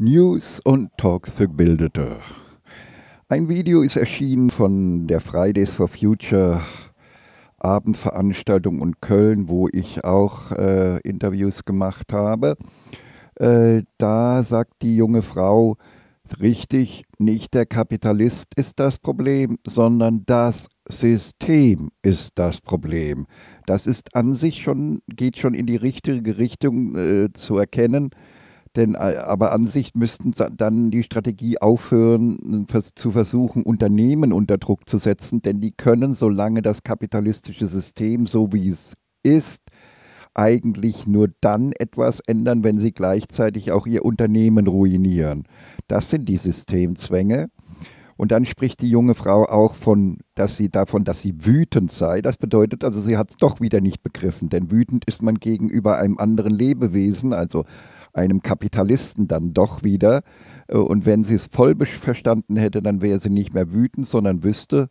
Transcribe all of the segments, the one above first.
News und Talks für Gebildete. Ein Video ist erschienen von der Fridays for Future Abendveranstaltung in Köln, wo ich auch äh, Interviews gemacht habe. Äh, da sagt die junge Frau, richtig, nicht der Kapitalist ist das Problem, sondern das System ist das Problem. Das ist an sich schon, geht schon in die richtige Richtung äh, zu erkennen. Denn äh, aber an sich müssten dann die Strategie aufhören, zu versuchen, Unternehmen unter Druck zu setzen, denn die können, solange das kapitalistische System so wie es ist, eigentlich nur dann etwas ändern, wenn sie gleichzeitig auch ihr Unternehmen ruinieren. Das sind die Systemzwänge. Und dann spricht die junge Frau auch von, dass sie davon, dass sie wütend sei. Das bedeutet also, sie hat es doch wieder nicht begriffen, denn wütend ist man gegenüber einem anderen Lebewesen, also einem Kapitalisten dann doch wieder. Äh, und wenn sie es voll verstanden hätte, dann wäre sie nicht mehr wütend, sondern wüsste,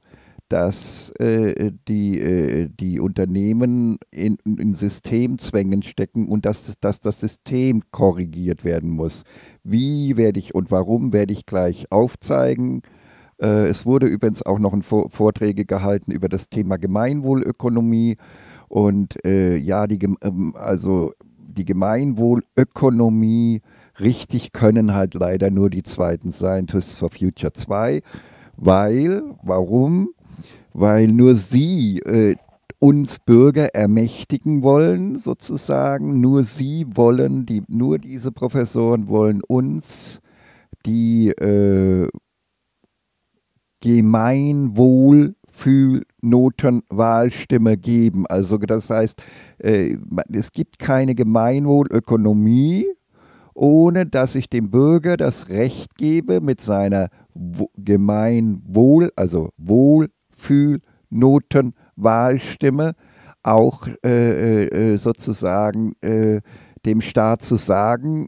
dass äh, die, äh, die Unternehmen in, in Systemzwängen stecken und dass, dass das System korrigiert werden muss. Wie werde ich und warum werde ich gleich aufzeigen. Äh, es wurde übrigens auch noch ein Vor Vorträge gehalten über das Thema Gemeinwohlökonomie. Und äh, ja, die, ähm, also die Gemeinwohlökonomie richtig können halt leider nur die zweiten Scientists for Future 2, weil, warum? Weil nur sie äh, uns Bürger ermächtigen wollen, sozusagen. Nur sie wollen, die, nur diese Professoren wollen uns die äh, Gemeinwohl Fühlnotenwahlstimme geben. Also das heißt, äh, es gibt keine Gemeinwohlökonomie, ohne dass ich dem Bürger das Recht gebe, mit seiner Gemeinwohl, also Wohlfühlnotenwahlstimme auch äh, äh, sozusagen dem Staat zu sagen,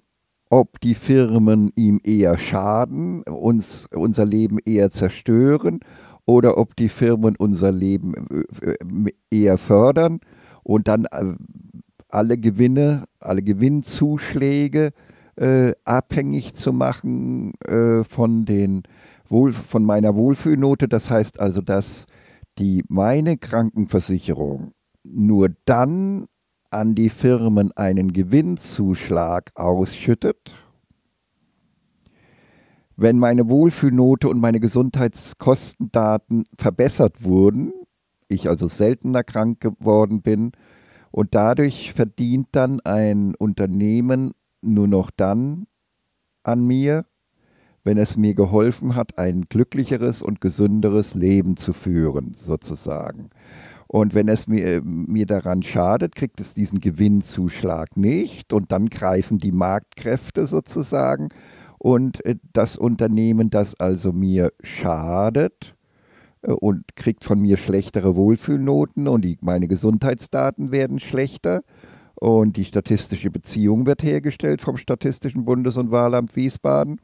ob die Firmen ihm eher schaden, uns unser Leben eher zerstören oder ob die Firmen unser Leben äh, äh, eher fördern und dann äh, alle Gewinne, alle Gewinnzuschläge äh, abhängig zu machen äh, von, den Wohl, von meiner Wohlfühlnote. Das heißt also, dass die meine Krankenversicherung nur dann an die Firmen einen Gewinnzuschlag ausschüttet, wenn meine Wohlfühlnote und meine Gesundheitskostendaten verbessert wurden, ich also seltener krank geworden bin und dadurch verdient dann ein Unternehmen nur noch dann an mir, wenn es mir geholfen hat, ein glücklicheres und gesünderes Leben zu führen, sozusagen. Und wenn es mir, mir daran schadet, kriegt es diesen Gewinnzuschlag nicht. Und dann greifen die Marktkräfte sozusagen und äh, das Unternehmen, das also mir schadet äh, und kriegt von mir schlechtere Wohlfühlnoten und die, meine Gesundheitsdaten werden schlechter und die statistische Beziehung wird hergestellt vom Statistischen Bundes- und Wahlamt Wiesbaden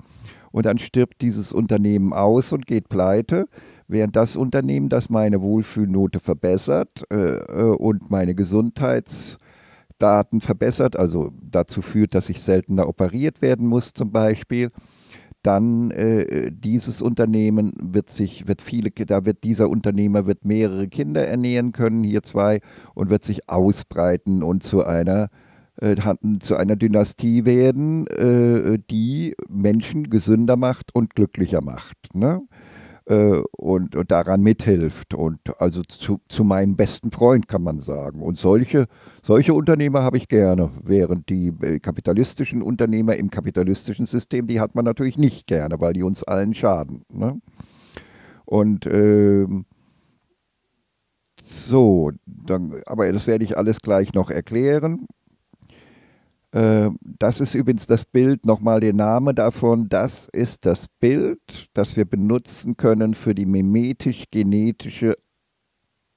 und dann stirbt dieses Unternehmen aus und geht pleite, während das Unternehmen, das meine Wohlfühlnote verbessert äh, äh und meine Gesundheits- Daten verbessert, also dazu führt, dass ich seltener operiert werden muss zum Beispiel, dann äh, dieses Unternehmen wird sich, wird viele, da wird dieser Unternehmer wird mehrere Kinder ernähren können, hier zwei, und wird sich ausbreiten und zu einer äh, zu einer Dynastie werden, äh, die Menschen gesünder macht und glücklicher macht. Ne? äh, und, und, daran mithilft. Und also zu, zu meinem besten Freund kann man sagen. Und solche, solche Unternehmer habe ich gerne, während die äh, kapitalistischen Unternehmer im kapitalistischen System, die hat man natürlich nicht gerne, weil die uns allen schaden. Ne? Und äh, so, dann, aber das werde ich alles gleich noch erklären. Äh, das ist übrigens das Bild, nochmal der Name davon. Das ist das Bild, das wir benutzen können für die mimetisch-genetische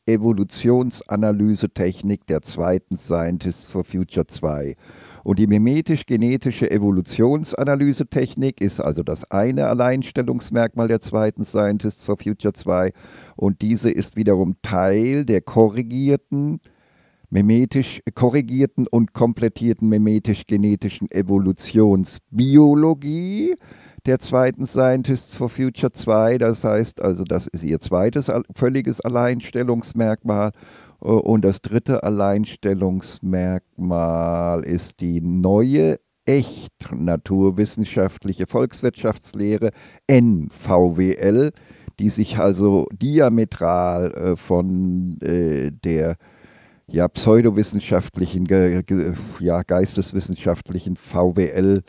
Evolutionsanalyse-Technik der zweiten Scientists for Future 2. Und die mimetisch-genetische Evolutionsanalyse-Technik ist also das eine Alleinstellungsmerkmal der zweiten Scientists for Future 2. Und diese ist wiederum Teil der korrigierten mimetisch korrigierten und komplettierten mimetisch genetischen Evolutionsbiologie der zweiten Scientists for Future 2. Das heißt also, das ist ihr zweites völliges Alleinstellungsmerkmal. Äh, und das dritte Alleinstellungsmerkmal ist die neue echt naturwissenschaftliche Volkswirtschaftslehre NVWL, die sich also diametral äh, von äh, der ja, pseudowissenschaftlichen, ge, ge, ja, geisteswissenschaftlichen VWL,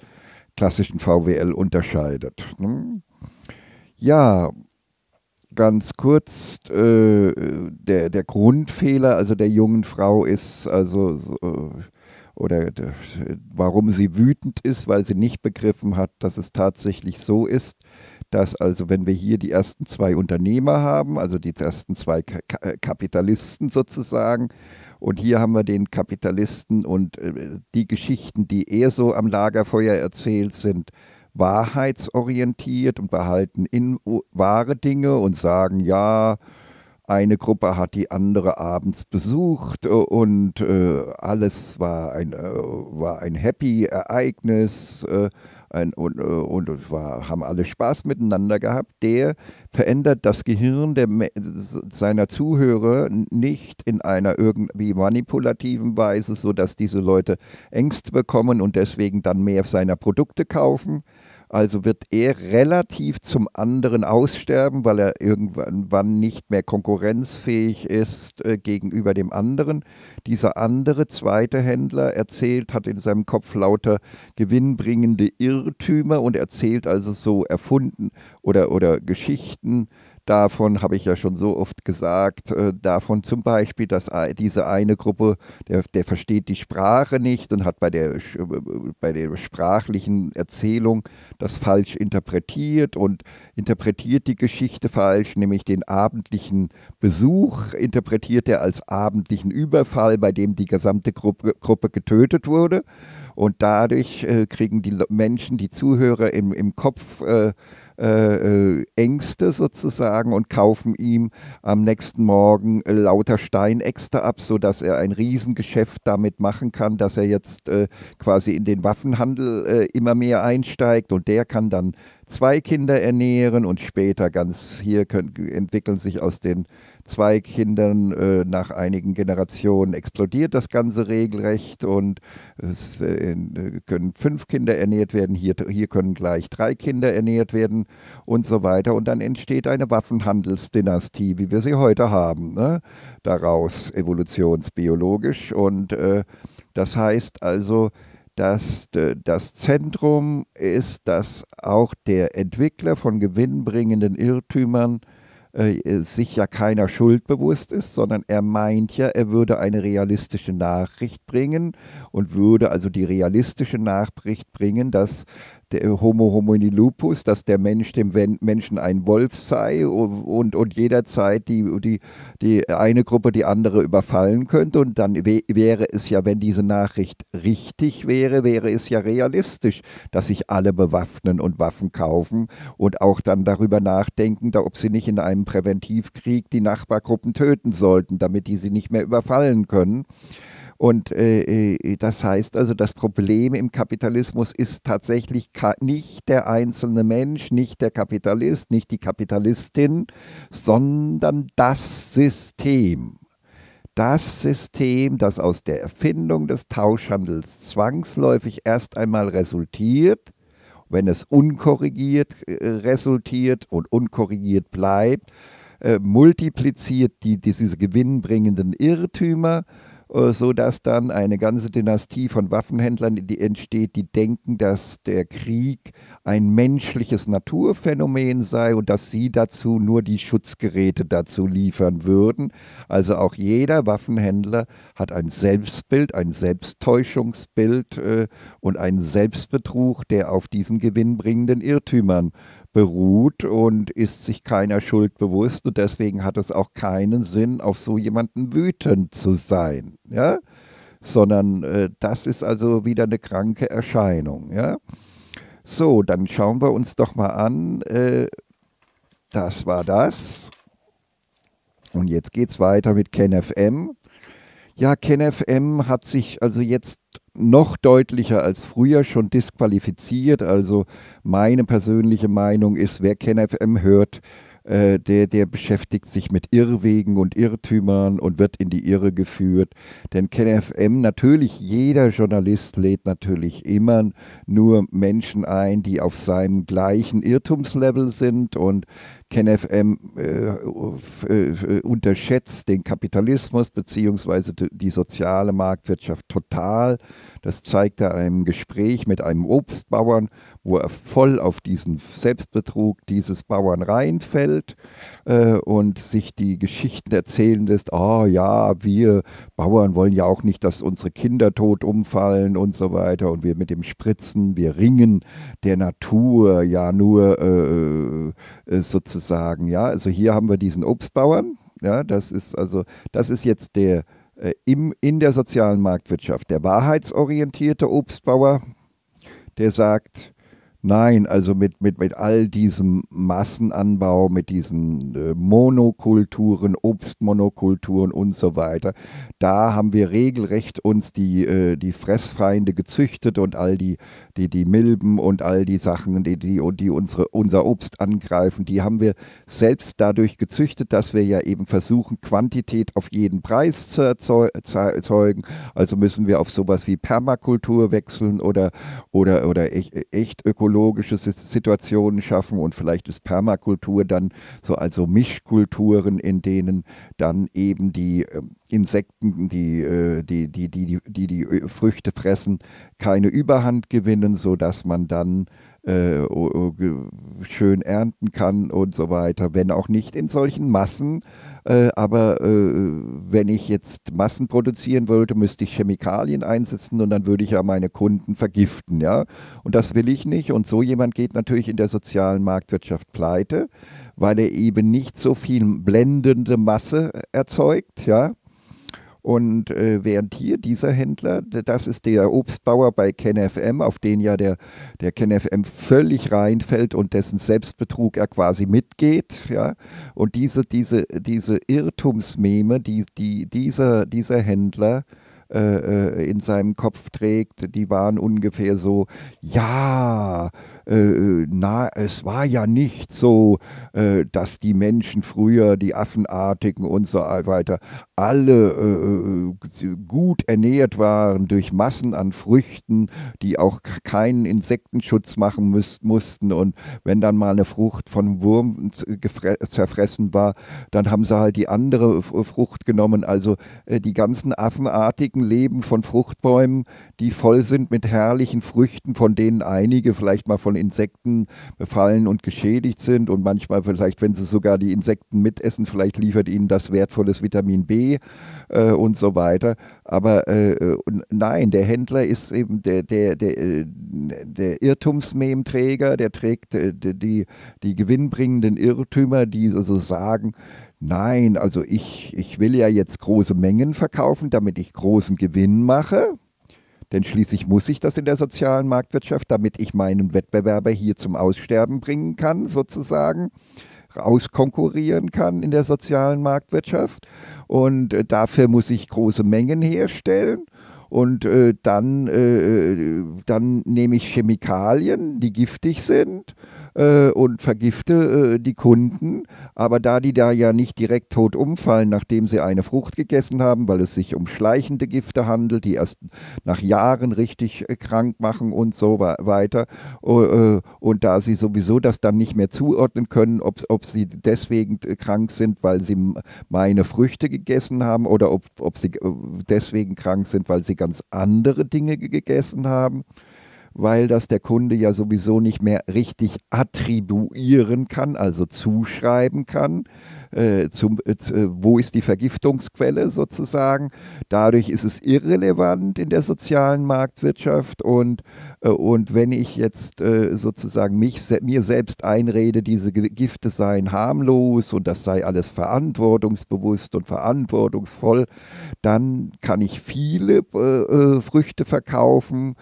klassischen VWL unterscheidet. Hm? Ja, ganz kurz, äh, der, der Grundfehler also der jungen Frau ist also, äh, oder warum sie wütend ist, weil sie nicht begriffen hat, dass es tatsächlich so ist, dass also wenn wir hier die ersten zwei Unternehmer haben, also die ersten zwei Kapitalisten sozusagen, und hier haben wir den Kapitalisten und äh, die Geschichten, die er so am Lagerfeuer erzählt, sind wahrheitsorientiert und behalten in wahre Dinge und sagen, ja, eine Gruppe hat die andere abends besucht äh, und äh, alles war ein, äh, war ein happy Ereignis. Äh, ein, und, äh, und war, haben alle Spaß miteinander gehabt, der verändert das Gehirn der, seiner Zuhörer nicht in einer irgendwie manipulativen Weise, sodass diese Leute Ängste bekommen und deswegen dann mehr seiner Produkte kaufen, also wird er relativ zum anderen aussterben, weil er irgendwann nicht mehr konkurrenzfähig ist äh, gegenüber dem anderen. Dieser andere zweite Händler erzählt, hat in seinem Kopf lauter gewinnbringende Irrtümer und erzählt also so erfunden oder, oder Geschichten Davon habe ich ja schon so oft gesagt, äh, davon zum Beispiel, dass diese eine Gruppe, der, der versteht die Sprache nicht und hat bei der, äh, bei der sprachlichen Erzählung das falsch interpretiert und interpretiert die Geschichte falsch, nämlich den abendlichen Besuch interpretiert er als abendlichen Überfall, bei dem die gesamte Gruppe, Gruppe getötet wurde. Und dadurch äh, kriegen die Menschen, die Zuhörer im, im Kopf, äh, äh, äh, Ängste sozusagen und kaufen ihm am nächsten Morgen äh, lauter Steinäxte ab, sodass er ein Riesengeschäft damit machen kann, dass er jetzt äh, quasi in den Waffenhandel äh, immer mehr einsteigt und der kann dann zwei Kinder ernähren und später ganz hier können, entwickeln sich aus den zwei Kindern äh, nach einigen Generationen explodiert das Ganze regelrecht und es äh, äh, können fünf Kinder ernährt werden, hier, hier können gleich drei Kinder ernährt werden und so weiter. Und dann entsteht eine Waffenhandelsdynastie, wie wir sie heute haben, ne? daraus evolutionsbiologisch. Und äh, das heißt also, dass äh, das Zentrum ist, dass auch der Entwickler von gewinnbringenden Irrtümern äh, sich ja keiner Schuld bewusst ist, sondern er meint ja, er würde eine realistische Nachricht bringen und würde also die realistische Nachricht bringen, dass Homo homini lupus, dass der Mensch dem Menschen ein Wolf sei und, und jederzeit die, die, die eine Gruppe die andere überfallen könnte. Und dann wäre es ja, wenn diese Nachricht richtig wäre, wäre es ja realistisch, dass sich alle bewaffnen und Waffen kaufen und auch dann darüber nachdenken, ob sie nicht in einem Präventivkrieg die Nachbargruppen töten sollten, damit die sie nicht mehr überfallen können. Und äh, äh, das heißt also, das Problem im Kapitalismus ist tatsächlich nicht der einzelne Mensch, nicht der Kapitalist, nicht die Kapitalistin, sondern das System das System, das aus der Erfindung des Tauschhandels zwangsläufig erst einmal resultiert, wenn es unkorrigiert äh, resultiert und unkorrigiert bleibt, äh, multipliziert die, diese gewinnbringenden Irrtümer äh, sodass dann eine ganze Dynastie von Waffenhändlern entsteht, die denken, dass der Krieg ein menschliches Naturphänomen sei und dass sie dazu nur die Schutzgeräte dazu liefern würden. Also auch jeder Waffenhändler hat ein Selbstbild, ein Selbsttäuschungsbild äh, und einen Selbstbetrug, der auf diesen gewinnbringenden Irrtümern äh, beruht und ist sich keiner Schuld bewusst und deswegen hat es auch keinen Sinn, auf so jemanden wütend zu sein, ja, sondern äh, das ist also wieder eine kranke Erscheinung, ja. So, dann schauen wir uns doch mal an, äh, das war das. Und jetzt geht es weiter mit KenFM. Ja, KenFM hat sich also jetzt noch deutlicher als früher schon disqualifiziert. Also meine persönliche Meinung ist, wer KenFM hört, äh, der, der beschäftigt sich mit Irrwegen und Irrtümern und wird in die Irre geführt. Denn KenFM, natürlich jeder Journalist lädt natürlich immer nur Menschen ein, die auf seinem gleichen Irrtumslevel sind und KenFM äh, äh, äh, unterschätzt den Kapitalismus bzw. die soziale Marktwirtschaft total. Das zeigt er in einem Gespräch mit einem Obstbauern, wo er voll auf diesen Selbstbetrug dieses Bauern reinfällt äh, und sich die Geschichten erzählen lässt, oh ja, wir Bauern wollen ja auch nicht, dass unsere Kinder tot umfallen und so weiter und wir mit dem Spritzen, wir ringen der Natur ja nur äh, äh sozusagen sozusagen. Ja, also hier haben wir diesen Obstbauern. Ja, das ist also, das ist jetzt der äh, im, in der sozialen Marktwirtschaft der wahrheitsorientierte Obstbauer, der sagt, Nein, also mit, mit, mit all diesem Massenanbau, mit diesen äh, Monokulturen, Obstmonokulturen und so weiter, da haben wir regelrecht uns die, äh, die Fressfeinde gezüchtet und all die, die, die Milben und all die Sachen, die, die, die unsere, unser Obst angreifen, die haben wir selbst dadurch gezüchtet, dass wir ja eben versuchen, Quantität auf jeden Preis zu erzeugen. Also müssen wir auf sowas wie Permakultur wechseln oder, oder, oder echt, e-, echt Ökologie ökologische Situationen schaffen und vielleicht ist Permakultur dann so also Mischkulturen, in denen dann eben die ähm, Insekten, äh, die die, die, die, die, die Früchte fressen, keine Überhand gewinnen, sodass man dann äh, schön ernten kann und so weiter. Wenn auch nicht in solchen Massen, äh, aber äh, wenn ich jetzt Massen produzieren wollte, müsste ich Chemikalien einsetzen und dann würde ich ja meine Kunden vergiften, ja. Und das will ich nicht. Und so jemand geht natürlich in der sozialen Marktwirtschaft pleite, weil er eben nicht so viel blendende Masse erzeugt, ja. Und äh, während hier dieser Händler, das ist der Obstbauer bei KenFM, auf den ja der, der KenFM völlig reinfällt und dessen Selbstbetrug er quasi mitgeht. Ja? Und diese, diese, diese Irrtumsmeme, die, die dieser, dieser Händler äh, äh in seinem Kopf trägt, die waren ungefähr so, ja, äh, äh, na, es war ja nicht so, äh, dass die Menschen früher, die Affenartigen und so weiter, alle gut ernährt waren durch Massen an Früchten, die auch keinen Insektenschutz machen müß, mussten. Und wenn dann mal eine Frucht von Wurm zerfressen war, dann haben sie halt die andere Frucht genommen. Also die ganzen Affenartigen leben von Fruchtbäumen, die voll sind mit herrlichen Früchten, von denen einige vielleicht mal von Insekten befallen und geschädigt sind und manchmal vielleicht, wenn sie sogar die Insekten mitessen, vielleicht liefert ihnen das wertvolles Vitamin B äh, und so weiter. Aber äh, äh nein, der Händler ist eben der, der, der, äh, der Irrtumsmementräger, der trägt äh, die, die gewinnbringenden Irrtümer, die so also sagen, Nein, also ich, ich will ja jetzt große Mengen verkaufen, damit ich großen Gewinn mache. Denn schließlich muss ich das in der sozialen Marktwirtschaft, damit ich meinen Wettbewerber hier zum Aussterben bringen kann, sozusagen, rauskonkurrieren kann in der sozialen Marktwirtschaft. Und äh, dafür muss ich große Mengen herstellen. Und äh, dann, äh, äh dann nehme ich Chemikalien, die giftig sind äh, und vergifte äh, die Kunden. Aber da die da ja nicht direkt tot umfallen, nachdem sie eine Frucht gegessen haben, weil es sich um schleichende Gifte handelt, die erst nach Jahren richtig äh, krank machen und so weiter. Äh, äh, und da sie sowieso das dann nicht mehr zuordnen können, ob, ob sie deswegen äh, krank sind, weil sie meine Früchte gegessen haben oder ob, ob sie deswegen krank sind, weil sie ganz andere Dinge gegessen haben weil das der Kunde ja sowieso nicht mehr richtig attribuieren kann, also zuschreiben kann. Äh, zum, äh, äh, wo ist die Vergiftungsquelle sozusagen. Dadurch ist es irrelevant in der sozialen Marktwirtschaft und, äh, und wenn ich jetzt äh, sozusagen mich, se mir selbst einrede, diese Gifte seien harmlos und das sei alles verantwortungsbewusst und verantwortungsvoll, dann kann ich viele äh, Früchte verkaufen,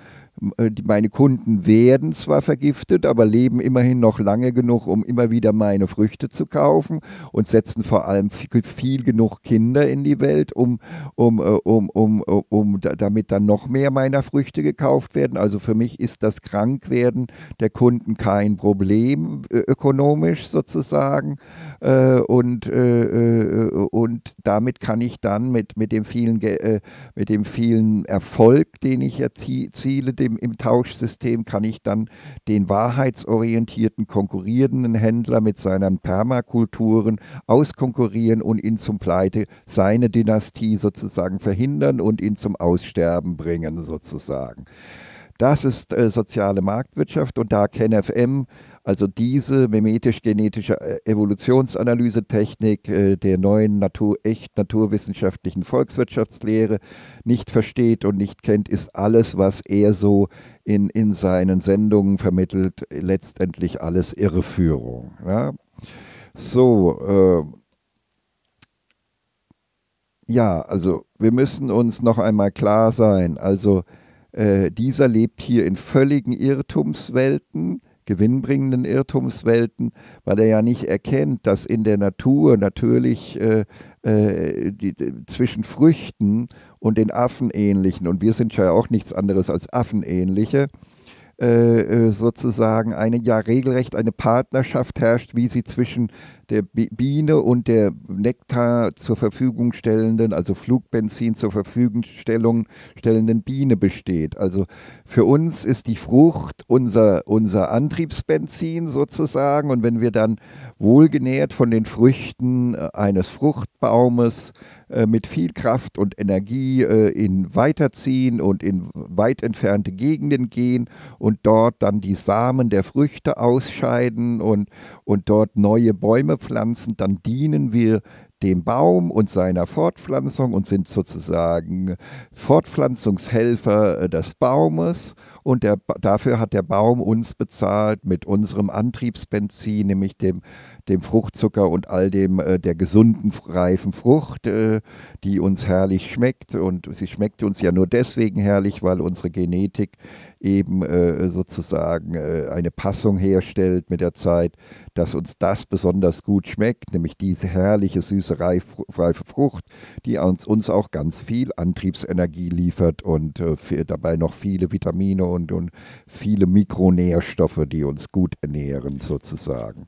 äh, meine Kunden werden zwar vergiftet, aber leben immerhin noch lange genug, um immer wieder meine Früchte zu kaufen und setzen vor allem viel, viel genug Kinder in die Welt, um, um, äh, um, um, um, um, damit dann noch mehr meiner Früchte gekauft werden. Also für mich ist das Krankwerden der Kunden kein Problem äh, ökonomisch sozusagen. Und, und damit kann ich dann mit, mit, dem vielen, mit dem vielen Erfolg, den ich erziele, im, im Tauschsystem kann ich dann den wahrheitsorientierten, konkurrierenden Händler mit seinen Permakulturen auskonkurrieren und ihn zum Pleite, seine Dynastie sozusagen verhindern und ihn zum Aussterben bringen sozusagen. Das ist äh, soziale Marktwirtschaft und da KenFM also diese memetisch-genetische äh, Evolutionsanalysetechnik äh, der neuen Natur echt naturwissenschaftlichen Volkswirtschaftslehre nicht versteht und nicht kennt, ist alles, was er so in, in seinen Sendungen vermittelt, letztendlich alles Irreführung. Ja? So, äh, ja, also wir müssen uns noch einmal klar sein. Also äh, dieser lebt hier in völligen Irrtumswelten, gewinnbringenden Irrtumswelten, weil er ja nicht erkennt, dass in der Natur natürlich äh, äh, die, die, zwischen Früchten und den Affenähnlichen, und wir sind ja auch nichts anderes als Affenähnliche, äh, äh, sozusagen eine ja regelrecht eine Partnerschaft herrscht, wie sie zwischen der Biene und der Nektar zur Verfügung stellenden, also Flugbenzin zur Verfügung stellenden Biene besteht. Also für uns ist die Frucht unser, unser Antriebsbenzin sozusagen. Und wenn wir dann wohlgenährt von den Früchten äh, eines Fruchtbaumes äh, mit viel Kraft und Energie äh, in weiterziehen und in weit entfernte Gegenden gehen und dort dann die Samen der Früchte ausscheiden und, und dort neue Bäume pflanzen, dann dienen wir dem Baum und seiner Fortpflanzung und sind sozusagen Fortpflanzungshelfer äh, des Baumes. Und der, dafür hat der Baum uns bezahlt mit unserem Antriebsbenzin, nämlich dem dem Fruchtzucker und all dem äh, der gesunden, reifen Frucht, äh, die uns herrlich schmeckt. Und sie schmeckt uns ja nur deswegen herrlich, weil unsere Genetik eben äh, sozusagen äh, eine Passung herstellt mit der Zeit, dass uns das besonders gut schmeckt, nämlich diese herrliche, süße, reif, reife Frucht, die uns, uns auch ganz viel Antriebsenergie liefert und äh, dabei noch viele Vitamine und, und viele Mikronährstoffe, die uns gut ernähren sozusagen.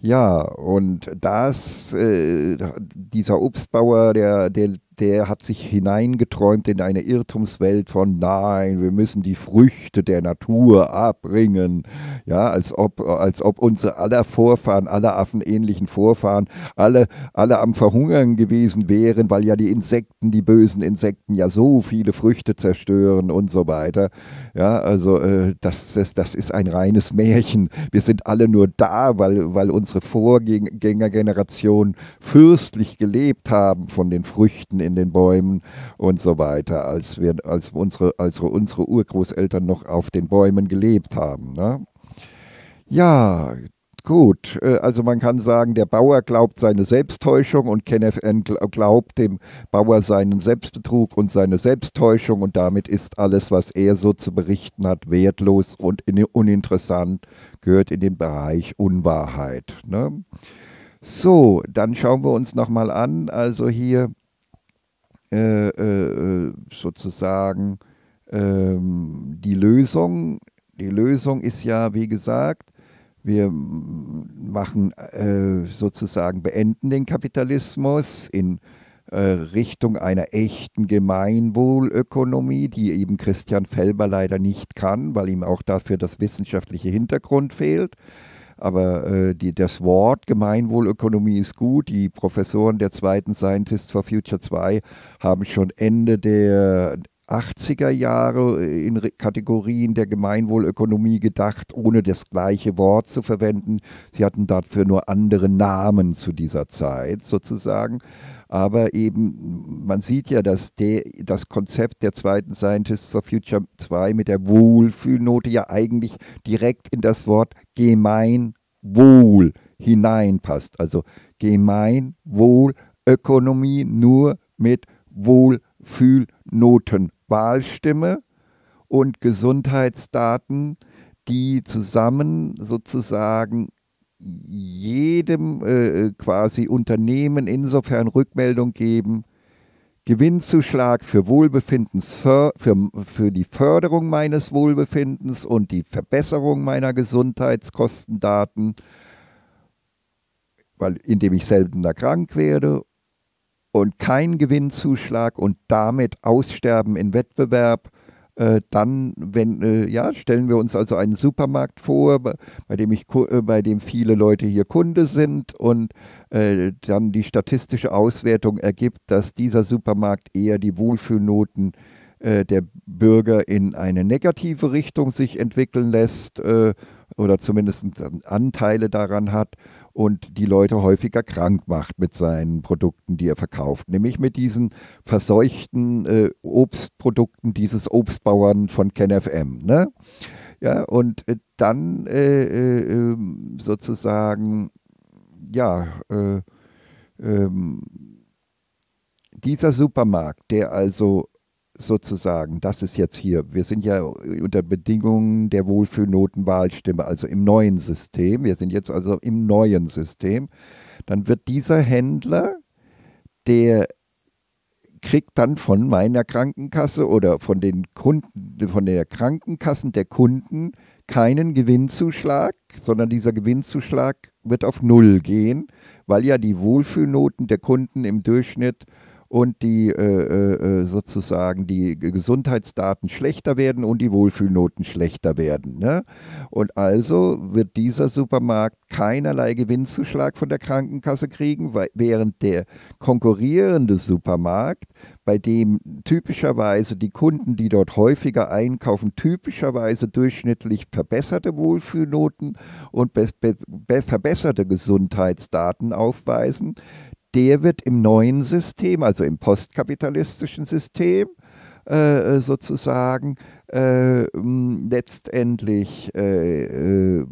Ja, und das, äh, dieser Obstbauer, der, der der hat sich hineingeträumt in eine Irrtumswelt von nein, wir müssen die Früchte der Natur abbringen. Ja, als ob, als ob unsere aller Vorfahren, aller affenähnlichen Vorfahren, alle, alle am Verhungern gewesen wären, weil ja die Insekten, die bösen Insekten ja so viele Früchte zerstören und so weiter. Ja, also äh, das, das, das ist ein reines Märchen. Wir sind alle nur da, weil, weil unsere Vorgängergeneration fürstlich gelebt haben von den Früchten in den Bäumen und so weiter, als wir, als unsere, als unsere Urgroßeltern noch auf den Bäumen gelebt haben. Ne? Ja, gut. Äh, also man kann sagen, der Bauer glaubt seine Selbsttäuschung und KenFN glaubt dem Bauer seinen Selbstbetrug und seine Selbsttäuschung und damit ist alles, was er so zu berichten hat, wertlos und uninteressant, gehört in den Bereich Unwahrheit. Ne? So, dann schauen wir uns nochmal an. Also hier äh, äh, äh, sozusagen ähm, die Lösung. Die Lösung ist ja, wie gesagt, wir machen äh, sozusagen, beenden den Kapitalismus in äh, Richtung einer echten Gemeinwohlökonomie, die eben Christian Felber leider nicht kann, weil ihm auch dafür das wissenschaftliche Hintergrund fehlt. Aber äh, die, das Wort Gemeinwohlökonomie ist gut. Die Professoren der zweiten Scientist for Future 2 haben schon Ende der 80er Jahre in Kategorien der Gemeinwohlökonomie gedacht, ohne das gleiche Wort zu verwenden. Sie hatten dafür nur andere Namen zu dieser Zeit sozusagen. Aber eben, man sieht ja, dass der, das Konzept der zweiten Scientists for Future 2 mit der Wohlfühlnote ja eigentlich direkt in das Wort Gemeinwohl hineinpasst. Also Gemeinwohlökonomie nur mit Wohlfühlnoten. Wahlstimme und Gesundheitsdaten, die zusammen sozusagen jedem äh, äh, quasi Unternehmen insofern Rückmeldung geben, Gewinnzuschlag für Wohlbefindens, für, für die Förderung meines Wohlbefindens und die Verbesserung meiner Gesundheitskostendaten, weil, indem ich seltener krank werde und kein Gewinnzuschlag und damit Aussterben in Wettbewerb äh, dann wenn, äh, ja, stellen wir uns also einen Supermarkt vor, bei dem, ich, äh, bei dem viele Leute hier Kunde sind und dann die statistische Auswertung ergibt, dass dieser Supermarkt eher die Wohlfühlnoten der Bürger in eine negative Richtung sich entwickeln lässt oder zumindest Anteile daran hat und die Leute häufiger krank macht mit seinen Produkten, die er verkauft. Nämlich mit diesen verseuchten äh, Obstprodukten dieses Obstbauern von KenFM. Ne? Ja, und äh, dann äh, äh ähm, sozusagen, ja, äh, ähm, dieser Supermarkt, der also sozusagen, das ist jetzt hier, wir sind ja unter Bedingungen der Wohlfühlnotenwahlstimme, also im neuen System, wir sind jetzt also im neuen System, dann wird dieser Händler, der kriegt dann von meiner Krankenkasse oder von den Kunden, von der Krankenkassen der Kunden keinen Gewinnzuschlag, sondern dieser Gewinnzuschlag wird auf Null gehen, weil ja die Wohlfühlnoten der Kunden im Durchschnitt und die äh, äh, äh sozusagen die Gesundheitsdaten schlechter werden und die Wohlfühlnoten schlechter werden. Ne? Und also wird dieser Supermarkt keinerlei Gewinnzuschlag von der Krankenkasse kriegen, weil, während der konkurrierende Supermarkt, bei dem typischerweise die Kunden, die dort häufiger einkaufen, typischerweise durchschnittlich verbesserte Wohlfühlnoten und verbesserte Gesundheitsdaten aufweisen, der wird im neuen System, also im postkapitalistischen System äh, äh sozusagen, äh, letztendlich äh, äh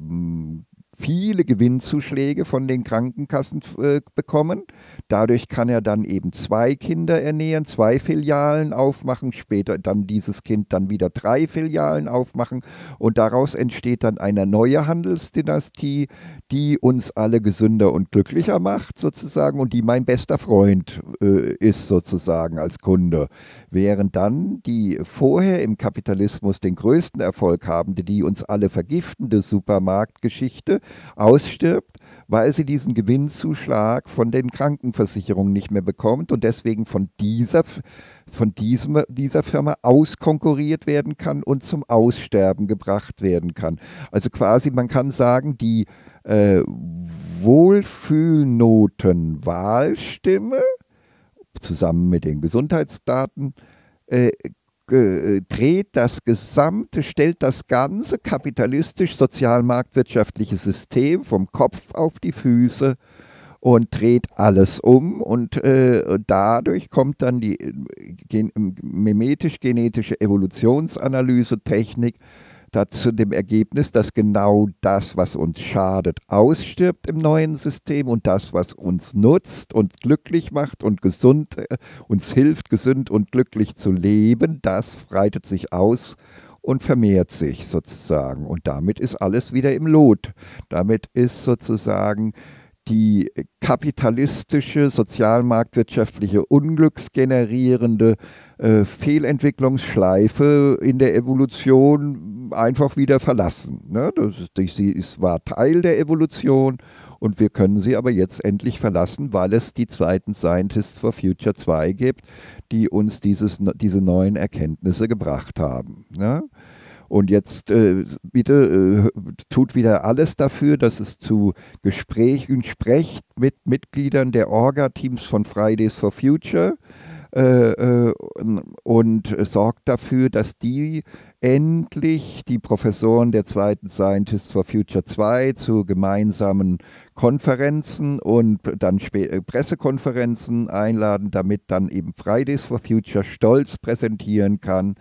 viele Gewinnzuschläge von den Krankenkassen äh, bekommen. Dadurch kann er dann eben zwei Kinder ernähren, zwei Filialen aufmachen, später dann dieses Kind dann wieder drei Filialen aufmachen und daraus entsteht dann eine neue Handelsdynastie, die uns alle gesünder und glücklicher macht sozusagen und die mein bester Freund äh, ist sozusagen als Kunde. Während dann die vorher im Kapitalismus den größten Erfolg haben, die uns alle vergiftende Supermarktgeschichte, ausstirbt, weil sie diesen Gewinnzuschlag von den Krankenversicherungen nicht mehr bekommt und deswegen von dieser, von diesem, dieser Firma auskonkurriert werden kann und zum Aussterben gebracht werden kann. Also quasi, man kann sagen, die äh, Wohlfühlnoten zusammen mit den Gesundheitsdaten äh, äh, dreht das gesamte, stellt das ganze kapitalistisch-sozial-marktwirtschaftliche System vom Kopf auf die Füße und dreht alles um und äh, dadurch kommt dann die äh, gen memetisch-genetische Evolutionsanalyse-Technik hat zu dem Ergebnis, dass genau das, was uns schadet, ausstirbt im neuen System und das, was uns nutzt und glücklich macht und gesund, äh, uns hilft, gesund und glücklich zu leben, das breitet sich aus und vermehrt sich sozusagen. Und damit ist alles wieder im Lot. Damit ist sozusagen die kapitalistische, sozialmarktwirtschaftliche, unglücksgenerierende äh, Fehlentwicklungsschleife in der Evolution einfach wieder verlassen. Ne? Das ist, sie ist, war Teil der Evolution und wir können sie aber jetzt endlich verlassen, weil es die zweiten Scientists for Future 2 gibt, die uns dieses, diese neuen Erkenntnisse gebracht haben. Ne? Und jetzt äh, bitte äh, tut wieder alles dafür, dass es zu Gesprächen sprecht mit Mitgliedern der Orga-Teams von Fridays for Future äh, äh, und sorgt dafür, dass die endlich die Professoren der zweiten Scientists for Future 2 zu gemeinsamen Konferenzen und dann äh, Pressekonferenzen einladen, damit dann eben Fridays for Future stolz präsentieren kann,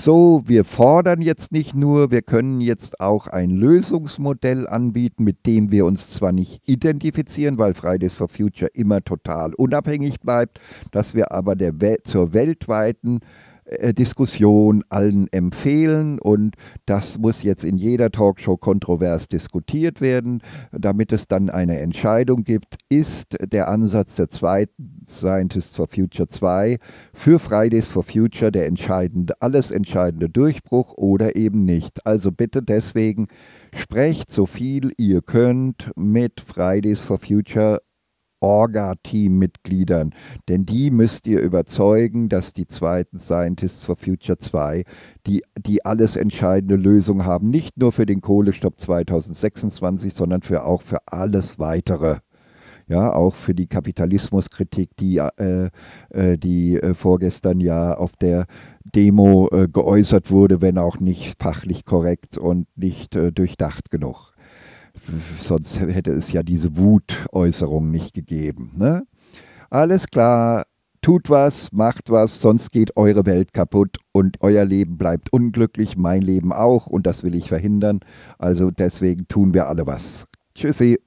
so, wir fordern jetzt nicht nur, wir können jetzt auch ein Lösungsmodell anbieten, mit dem wir uns zwar nicht identifizieren, weil Fridays for Future immer total unabhängig bleibt, dass wir aber der, zur weltweiten äh, Diskussion allen empfehlen und das muss jetzt in jeder Talkshow kontrovers diskutiert werden, damit es dann eine Entscheidung gibt, ist der Ansatz der zweiten Scientists for Future 2 für Fridays for Future der entscheidende, alles entscheidende Durchbruch oder eben nicht. Also bitte deswegen sprecht so viel ihr könnt mit Fridays for Future Orga-Team-Mitgliedern, denn die müsst ihr überzeugen, dass die zweiten Scientists for Future 2 die, die alles entscheidende Lösung haben, nicht nur für den Kohlestopp 2026, sondern für auch für alles weitere ja, auch für die Kapitalismuskritik, die, äh, äh die äh, vorgestern ja auf der Demo äh, geäußert wurde, wenn auch nicht fachlich korrekt und nicht äh, durchdacht genug sonst hätte es ja diese Wutäußerung nicht gegeben. Ne? Alles klar, tut was, macht was, sonst geht eure Welt kaputt und euer Leben bleibt unglücklich, mein Leben auch und das will ich verhindern. Also deswegen tun wir alle was. Tschüssi.